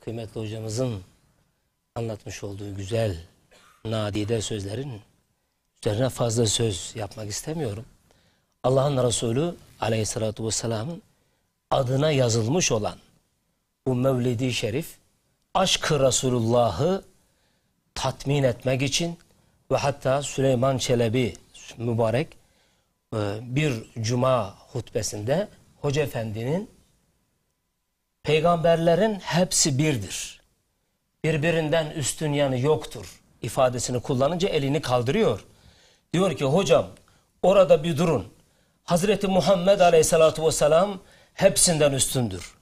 kıymetli hocamızın anlatmış olduğu güzel nadide sözlerin üzerine fazla söz yapmak istemiyorum. Allah'ın Resulü aleyhissalatü vesselamın adına yazılmış olan bu Mevlidi Şerif aşkı Resulullah'ı tatmin etmek için ve hatta Süleyman Çelebi mübarek e, bir cuma hutbesinde Hoca Efendi'nin peygamberlerin hepsi birdir. Birbirinden üstün yanı yoktur ifadesini kullanınca elini kaldırıyor. Diyor ki hocam orada bir durun. Hazreti Muhammed aleyhissalatu Vesselam hepsinden üstündür.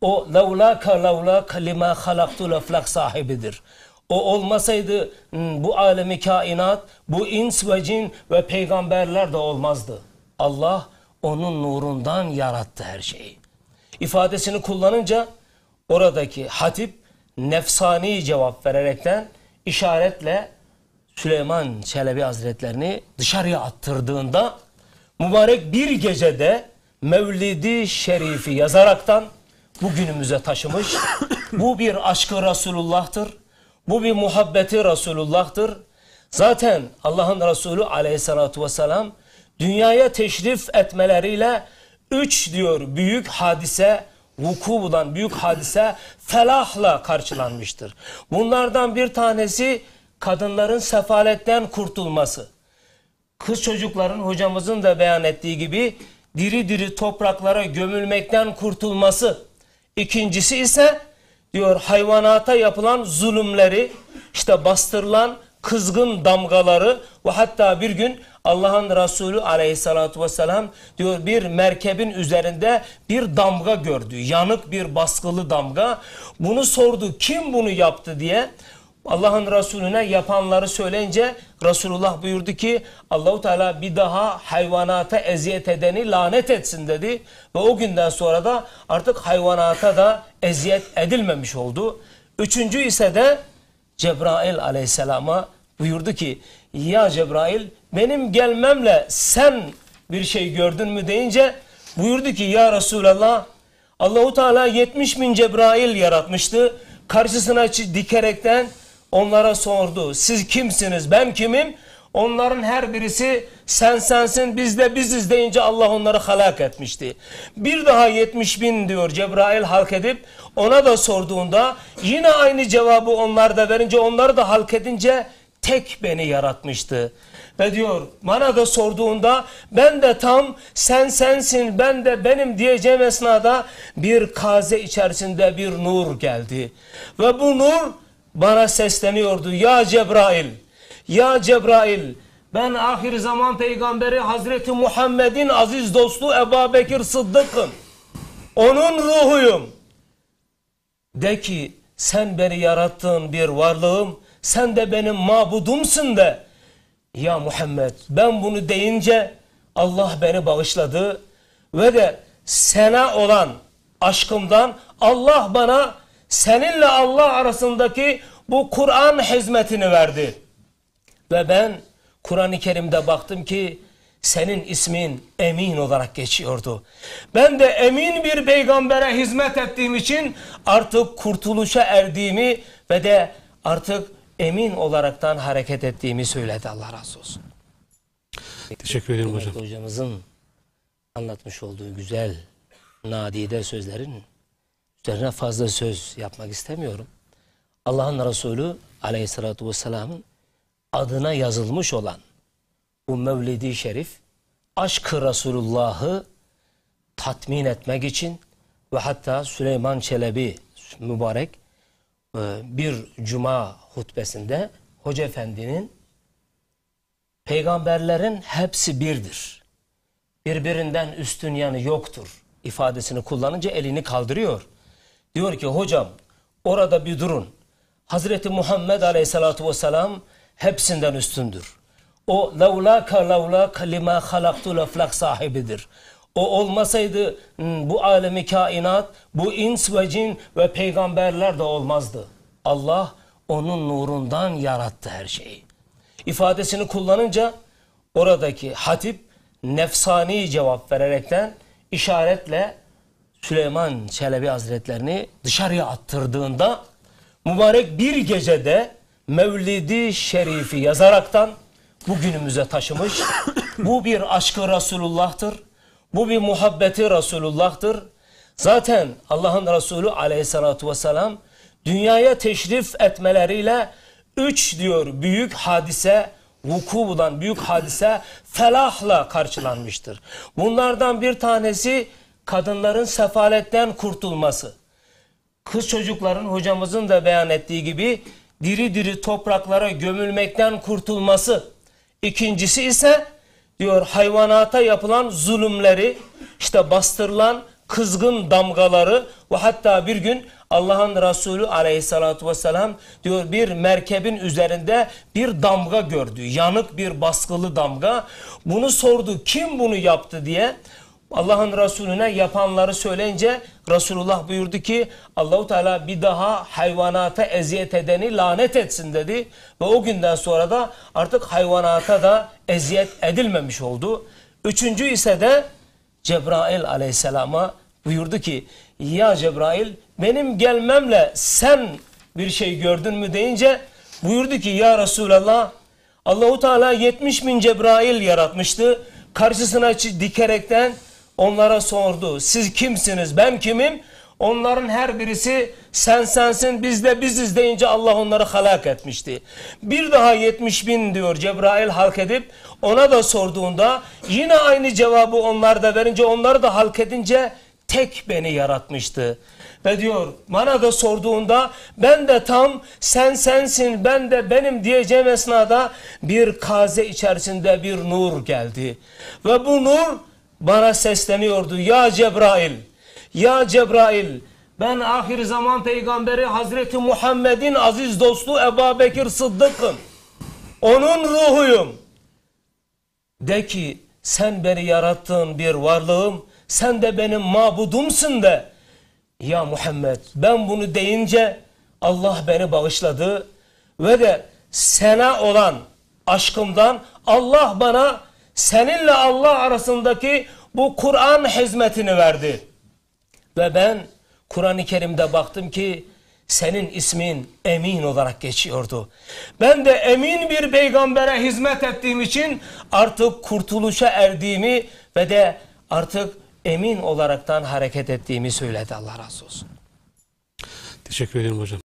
O levlaka levlaka lima halaktu leflak sahibidir. O olmasaydı hmm, bu alemi kainat, bu ins ve cin ve peygamberler de olmazdı. Allah onun nurundan yarattı her şeyi ifadesini kullanınca oradaki hatip nefsani cevap vererekten işaretle Süleyman Çelebi Hazretlerini dışarıya attırdığında mübarek bir gecede Mevlidi Şerif'i yazaraktan bugünümüze taşımış. Bu bir aşkı Resulullah'tır. Bu bir muhabbeti Resulullah'tır. Zaten Allah'ın Resulü aleyhissalatu vesselam dünyaya teşrif etmeleriyle Üç diyor büyük hadise vuku bulan büyük hadise felahla karşılanmıştır. Bunlardan bir tanesi kadınların sefaletten kurtulması. Kız çocukların hocamızın da beyan ettiği gibi diri diri topraklara gömülmekten kurtulması. İkincisi ise diyor hayvanata yapılan zulümleri, işte bastırılan kızgın damgaları ve hatta bir gün Allah'ın Resulü aleyhissalatu vesselam diyor bir merkebin üzerinde bir damga gördü. Yanık bir baskılı damga. Bunu sordu kim bunu yaptı diye. Allah'ın Resulüne yapanları söyleyince Resulullah buyurdu ki Allahu Teala bir daha hayvanata eziyet edeni lanet etsin dedi ve o günden sonra da artık hayvanata da eziyet edilmemiş oldu. Üçüncü ise de Cebrail aleyhisselama buyurdu ki ya Cebrail benim gelmemle sen bir şey gördün mü deyince buyurdu ki ya Resulallah Allahu Teala 70 bin Cebrail yaratmıştı. Karşısına dikerekten onlara sordu. Siz kimsiniz ben kimim? Onların her birisi sen sensin biz de biziz deyince Allah onları halak etmişti. Bir daha 70 bin diyor Cebrail halk edip ona da sorduğunda yine aynı cevabı onlar da verince onları da halk edince tek beni yaratmıştı. Ve diyor bana da sorduğunda ben de tam sen sensin ben de benim diyeceğim esnada bir kaze içerisinde bir nur geldi. Ve bu nur bana sesleniyordu. Ya Cebrail, ya Cebrail ben ahir zaman peygamberi Hazreti Muhammed'in aziz dostu Ebu Bekir Sıddık'ım. Onun ruhuyum. De ki sen beni yarattığın bir varlığım sen de benim mabudumsun de. Ya Muhammed ben bunu deyince Allah beni bağışladı ve de sana olan aşkımdan Allah bana seninle Allah arasındaki bu Kur'an hizmetini verdi. Ve ben Kur'an-ı Kerim'de baktım ki senin ismin emin olarak geçiyordu. Ben de emin bir peygambere hizmet ettiğim için artık kurtuluşa erdiğimi ve de artık emin olaraktan hareket ettiğimi söyledi Allah razı olsun. Teşekkür ederim hocam. Hocamızın anlatmış olduğu güzel nadide sözlerin üzerine fazla söz yapmak istemiyorum. Allah'ın Resulü aleyhissalatü vesselamın adına yazılmış olan bu Mevlidi Şerif aşkı Resulullah'ı tatmin etmek için ve hatta Süleyman Çelebi mübarek e, bir cuma hutbesinde Hoca Efendi'nin peygamberlerin hepsi birdir. Birbirinden üstün yanı yoktur ifadesini kullanınca elini kaldırıyor. Diyor ki hocam orada bir durun. Hazreti Muhammed Aleyhisselatü Vesselam hepsinden üstündür. O levlaka levlaka lima halaktu leflak sahibidir. O olmasaydı hmm, bu alemi kainat, bu ins ve cin ve peygamberler de olmazdı. Allah onun nurundan yarattı her şeyi. İfadesini kullanınca oradaki hatip nefsani cevap vererekten işaretle Süleyman Çelebi Hazretlerini dışarıya attırdığında mübarek bir gecede Mevlidi Şerifi yazaraktan bugünümüze taşımış. Bu bir aşkı Resulullah'tır. Bu bir muhabbeti Resulullah'tır. Zaten Allah'ın Resulü aleyhissalatu vesselam dünyaya teşrif etmeleriyle üç diyor büyük hadise vuku bulan büyük hadise felahla karşılanmıştır. Bunlardan bir tanesi kadınların sefaletten kurtulması. Kız çocukların hocamızın da beyan ettiği gibi diri diri topraklara gömülmekten kurtulması. İkincisi ise diyor hayvanata yapılan zulümleri işte bastırılan kızgın damgaları ve hatta bir gün Allah'ın Resulü aleyhissalatü vesselam diyor bir merkebin üzerinde bir damga gördü. Yanık bir baskılı damga. Bunu sordu kim bunu yaptı diye. Allah'ın Resulüne yapanları söyleyince Resulullah buyurdu ki Allahu Teala bir daha hayvanata eziyet edeni lanet etsin dedi ve o günden sonra da artık hayvanata da eziyet edilmemiş oldu. Üçüncü ise de Cebrail aleyhisselama buyurdu ki ya Cebrail benim gelmemle sen bir şey gördün mü deyince buyurdu ki ya Resulallah Allahu Teala 70 bin Cebrail yaratmıştı karşısına dikerekten Onlara sordu. Siz kimsiniz? Ben kimim? Onların her birisi sen sensin biz de biziz deyince Allah onları halak etmişti. Bir daha 70 bin diyor Cebrail halk edip ona da sorduğunda yine aynı cevabı onlar da verince onları da halk edince tek beni yaratmıştı. Ve diyor bana da sorduğunda ben de tam sen sensin ben de benim diyeceğim esnada bir kaze içerisinde bir nur geldi. Ve bu nur bana sesleniyordu. Ya Cebrail, ya Cebrail ben ahir zaman peygamberi Hazreti Muhammed'in aziz dostu Ebu Bekir Sıddık'ım. Onun ruhuyum. De ki sen beni yarattığın bir varlığım, sen de benim mabudumsun de. Ya Muhammed ben bunu deyince Allah beni bağışladı ve de sana olan aşkımdan Allah bana seninle Allah arasındaki bu Kur'an hizmetini verdi. Ve ben Kur'an-ı Kerim'de baktım ki senin ismin emin olarak geçiyordu. Ben de emin bir peygambere hizmet ettiğim için artık kurtuluşa erdiğimi ve de artık emin olaraktan hareket ettiğimi söyledi Allah razı olsun. Teşekkür ederim hocam.